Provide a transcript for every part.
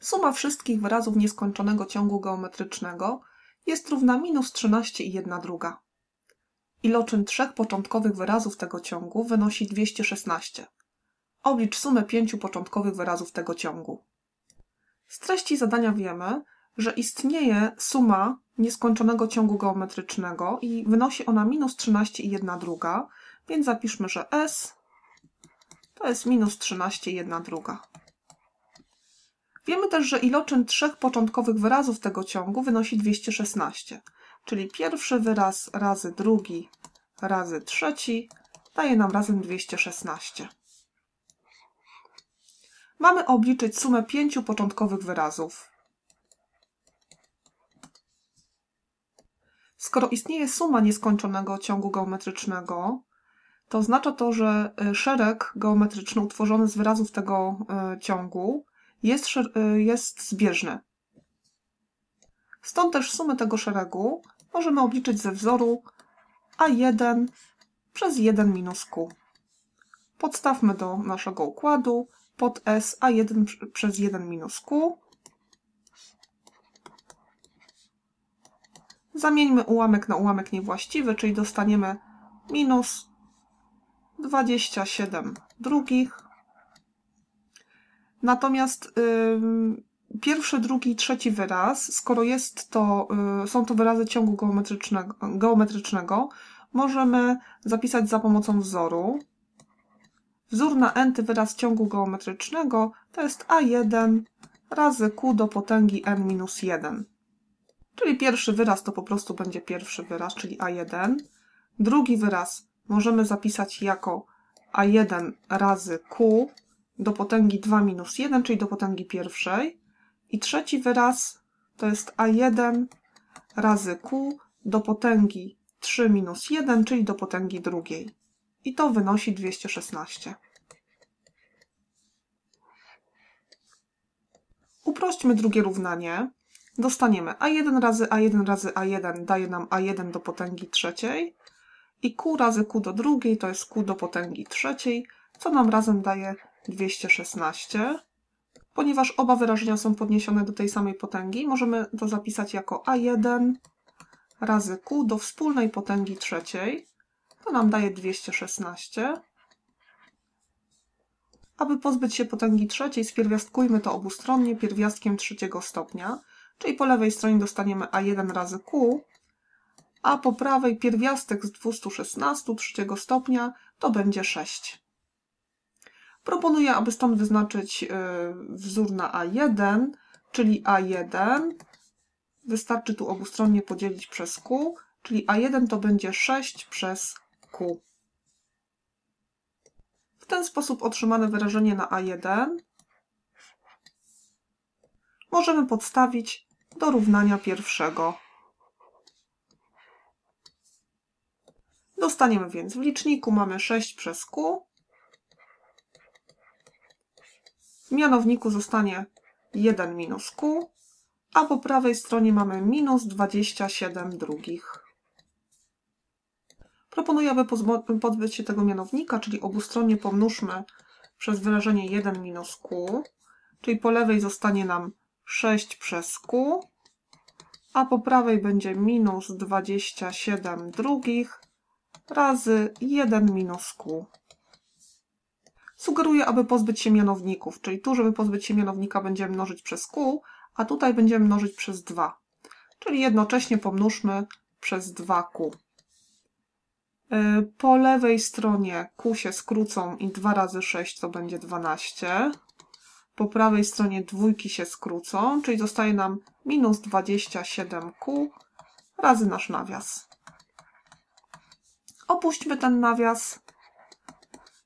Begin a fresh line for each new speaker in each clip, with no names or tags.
Suma wszystkich wyrazów nieskończonego ciągu geometrycznego jest równa minus 13 i 1 druga. Iloczyn trzech początkowych wyrazów tego ciągu wynosi 216. Oblicz sumę pięciu początkowych wyrazów tego ciągu. Z treści zadania wiemy, że istnieje suma nieskończonego ciągu geometrycznego i wynosi ona minus 13 i 1 druga, więc zapiszmy, że S to jest minus 13 i 1 druga. Wiemy też, że iloczyn trzech początkowych wyrazów tego ciągu wynosi 216, czyli pierwszy wyraz razy drugi razy trzeci daje nam razem 216. Mamy obliczyć sumę pięciu początkowych wyrazów. Skoro istnieje suma nieskończonego ciągu geometrycznego, to oznacza to, że y, szereg geometryczny utworzony z wyrazów tego y, ciągu jest, y, jest zbieżny. Stąd też sumę tego szeregu możemy obliczyć ze wzoru A1 przez 1 minus Q. Podstawmy do naszego układu pod S A1 przez 1 minus Q. Zamieńmy ułamek na ułamek niewłaściwy, czyli dostaniemy minus 27 drugich Natomiast y, pierwszy, drugi i trzeci wyraz, skoro jest to, y, są to wyrazy ciągu geometrycznego, geometrycznego, możemy zapisać za pomocą wzoru. Wzór na n-ty wyraz ciągu geometrycznego to jest a1 razy q do potęgi n minus 1. Czyli pierwszy wyraz to po prostu będzie pierwszy wyraz, czyli a1. Drugi wyraz możemy zapisać jako a1 razy q do potęgi 2 minus 1, czyli do potęgi pierwszej. I trzeci wyraz to jest a1 razy q do potęgi 3 minus 1, czyli do potęgi drugiej. I to wynosi 216. Uprośćmy drugie równanie. Dostaniemy a1 razy a1 razy a1 daje nam a1 do potęgi trzeciej i q razy q do drugiej to jest q do potęgi trzeciej, co nam razem daje 216. Ponieważ oba wyrażenia są podniesione do tej samej potęgi, możemy to zapisać jako a1 razy q do wspólnej potęgi trzeciej. To nam daje 216. Aby pozbyć się potęgi trzeciej, spierwiastkujmy to obustronnie pierwiastkiem trzeciego stopnia, czyli po lewej stronie dostaniemy a1 razy q, a po prawej pierwiastek z 216 trzeciego stopnia to będzie 6. Proponuję, aby stąd wyznaczyć y, wzór na A1, czyli A1 wystarczy tu obustronnie podzielić przez Q, czyli A1 to będzie 6 przez Q. W ten sposób otrzymane wyrażenie na A1 możemy podstawić do równania pierwszego. Dostaniemy więc w liczniku mamy 6 przez Q, W mianowniku zostanie 1 minus Q, a po prawej stronie mamy minus 27 drugich. Proponuję, aby pozbyć się tego mianownika, czyli obustronnie pomnóżmy przez wyrażenie 1 minus Q, czyli po lewej zostanie nam 6 przez Q, a po prawej będzie minus 27 drugich razy 1 minus Q. Sugeruję, aby pozbyć się mianowników, czyli tu, żeby pozbyć się mianownika, będziemy mnożyć przez q, a tutaj będziemy mnożyć przez 2. Czyli jednocześnie pomnóżmy przez 2q. Y, po lewej stronie q się skrócą i 2 razy 6 to będzie 12. Po prawej stronie dwójki się skrócą, czyli zostaje nam minus 27q razy nasz nawias. Opuśćmy ten nawias.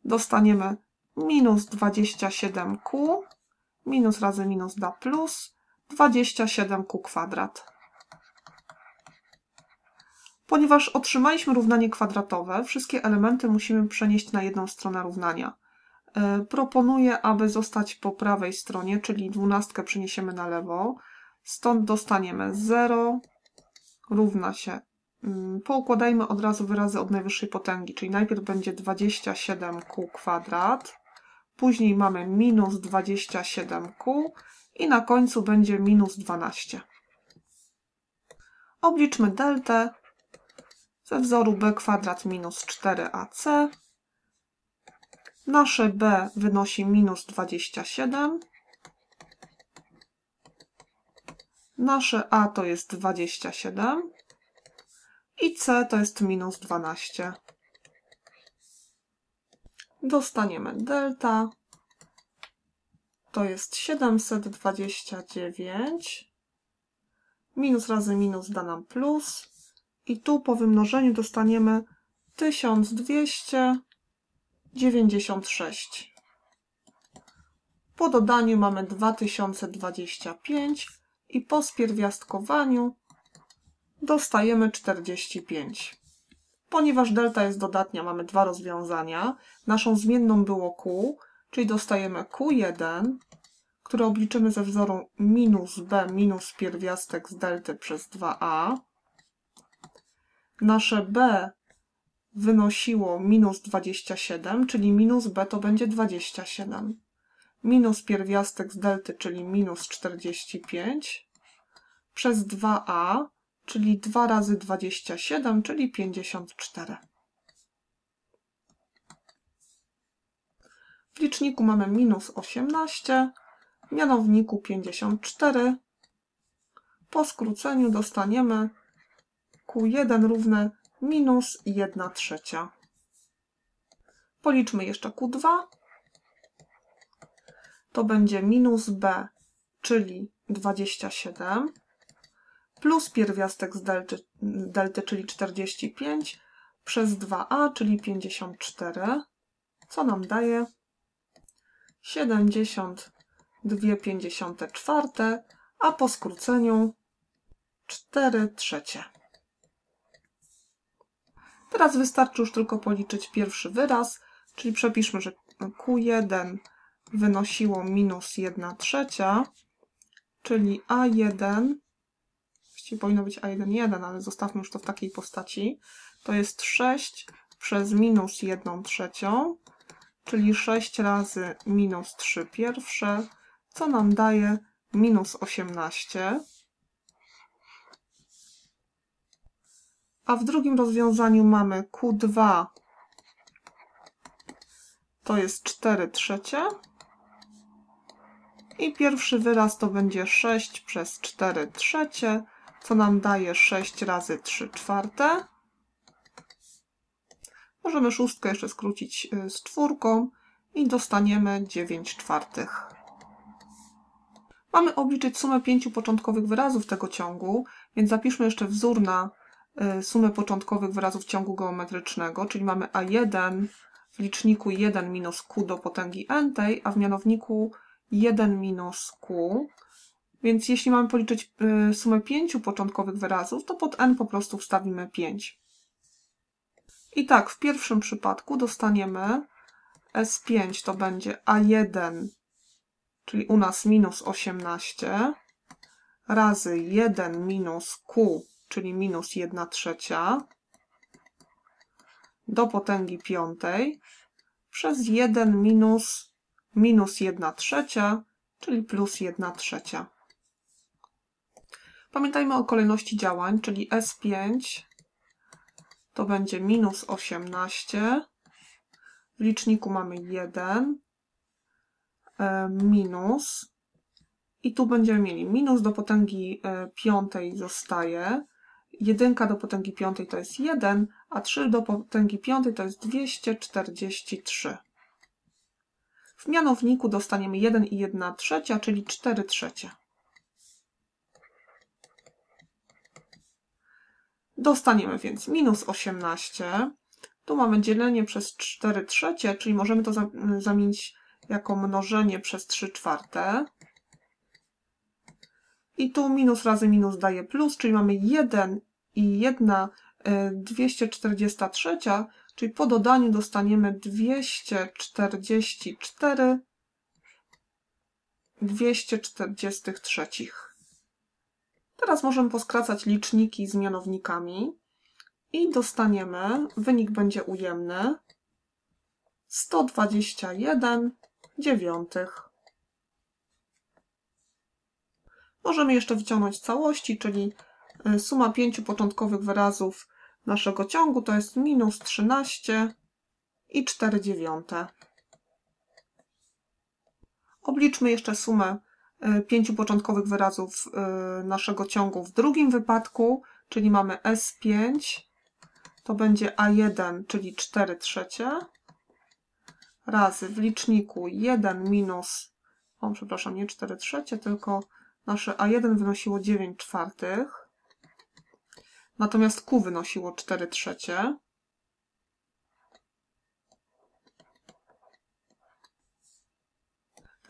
Dostaniemy minus 27q minus razy minus da plus 27q kwadrat. Ponieważ otrzymaliśmy równanie kwadratowe, wszystkie elementy musimy przenieść na jedną stronę równania. E, proponuję, aby zostać po prawej stronie, czyli dwunastkę przeniesiemy na lewo. Stąd dostaniemy 0 równa się. Mm, poukładajmy od razu wyrazy od najwyższej potęgi, czyli najpierw będzie 27q kwadrat Później mamy minus 27Q i na końcu będzie minus 12. Obliczmy deltę ze wzoru b kwadrat minus 4ac. Nasze b wynosi minus 27. Nasze a to jest 27 i c to jest minus 12 dostaniemy delta, to jest 729, minus razy minus da nam plus i tu po wymnożeniu dostaniemy 1296. Po dodaniu mamy 2025 i po spierwiastkowaniu dostajemy 45. Ponieważ delta jest dodatnia, mamy dwa rozwiązania. Naszą zmienną było Q, czyli dostajemy Q1, które obliczymy ze wzoru minus B minus pierwiastek z delty przez 2A. Nasze B wynosiło minus 27, czyli minus B to będzie 27. Minus pierwiastek z delty, czyli minus 45 przez 2A czyli 2 razy 27, czyli 54. W liczniku mamy minus 18, w mianowniku 54. Po skróceniu dostaniemy Q1 równe minus 1 trzecia. Policzmy jeszcze Q2. To będzie minus B, czyli 27 plus pierwiastek z delty, delty, czyli 45 przez 2a, czyli 54, co nam daje 72,54, a po skróceniu 4 trzecie. Teraz wystarczy już tylko policzyć pierwszy wyraz, czyli przepiszmy, że Q1 wynosiło minus 1 trzecia, czyli A1 właściwie powinno być A1,1, ale zostawmy już to w takiej postaci, to jest 6 przez minus 1 trzecią, czyli 6 razy minus 3 pierwsze, co nam daje minus 18. A w drugim rozwiązaniu mamy Q2 to jest 4 trzecie. I pierwszy wyraz to będzie 6 przez 4 trzecie, co nam daje 6 razy 3 czwarte. Możemy szóstkę jeszcze skrócić y, z czwórką i dostaniemy 9 czwartych. Mamy obliczyć sumę pięciu początkowych wyrazów tego ciągu, więc zapiszmy jeszcze wzór na y, sumę początkowych wyrazów ciągu geometrycznego, czyli mamy A1 w liczniku 1 minus Q do potęgi n tej, a w mianowniku 1 minus Q, więc jeśli mamy policzyć y, sumę pięciu początkowych wyrazów, to pod n po prostu wstawimy 5. I tak, w pierwszym przypadku dostaniemy S5 to będzie A1, czyli u nas minus 18, razy 1 minus Q, czyli minus 1 trzecia, do potęgi piątej, przez 1 minus minus 1 trzecia, czyli plus 1 trzecia. Pamiętajmy o kolejności działań, czyli S5 to będzie minus 18. W liczniku mamy 1, e, minus i tu będziemy mieli minus do potęgi 5 e, zostaje, 1 do potęgi 5 to jest 1, a 3 do potęgi 5 to jest 243. W mianowniku dostaniemy 1 i 1 trzecia, czyli 4 trzecie. Dostaniemy więc minus 18. Tu mamy dzielenie przez 4 trzecie, czyli możemy to zamienić jako mnożenie przez 3 czwarte. I tu minus razy minus daje plus, czyli mamy 1 i 1 243, e, czyli po dodaniu dostaniemy 244 243. Teraz możemy poskracać liczniki z mianownikami i dostaniemy, wynik będzie ujemny, 121 dziewiątych. Możemy jeszcze wyciągnąć całości, czyli y, suma pięciu początkowych wyrazów naszego ciągu to jest minus 13 i 4 dziewiąte. Obliczmy jeszcze sumę E, pięciu początkowych wyrazów e, naszego ciągu. W drugim wypadku, czyli mamy S5, to będzie A1, czyli 4 trzecie, razy w liczniku 1 minus, o przepraszam, nie 4 trzecie, tylko nasze A1 wynosiło 9 czwartych, natomiast Q wynosiło 4 trzecie.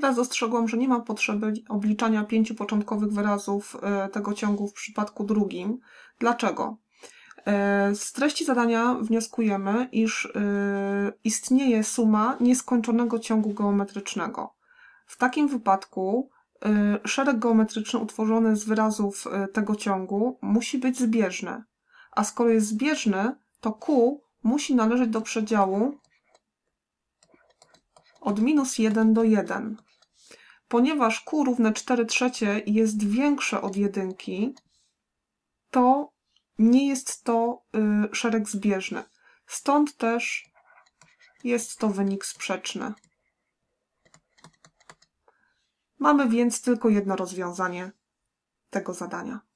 Teraz zastrzegłam, że nie ma potrzeby obliczania pięciu początkowych wyrazów e, tego ciągu w przypadku drugim. Dlaczego? E, z treści zadania wnioskujemy, iż e, istnieje suma nieskończonego ciągu geometrycznego. W takim wypadku szereg geometryczny utworzony z wyrazów tego ciągu musi być zbieżny. A skoro jest zbieżny, to Q musi należeć do przedziału od minus 1 do 1 ponieważ Q równe 4 trzecie jest większe od jedynki, to nie jest to y, szereg zbieżny. Stąd też jest to wynik sprzeczny. Mamy więc tylko jedno rozwiązanie tego zadania.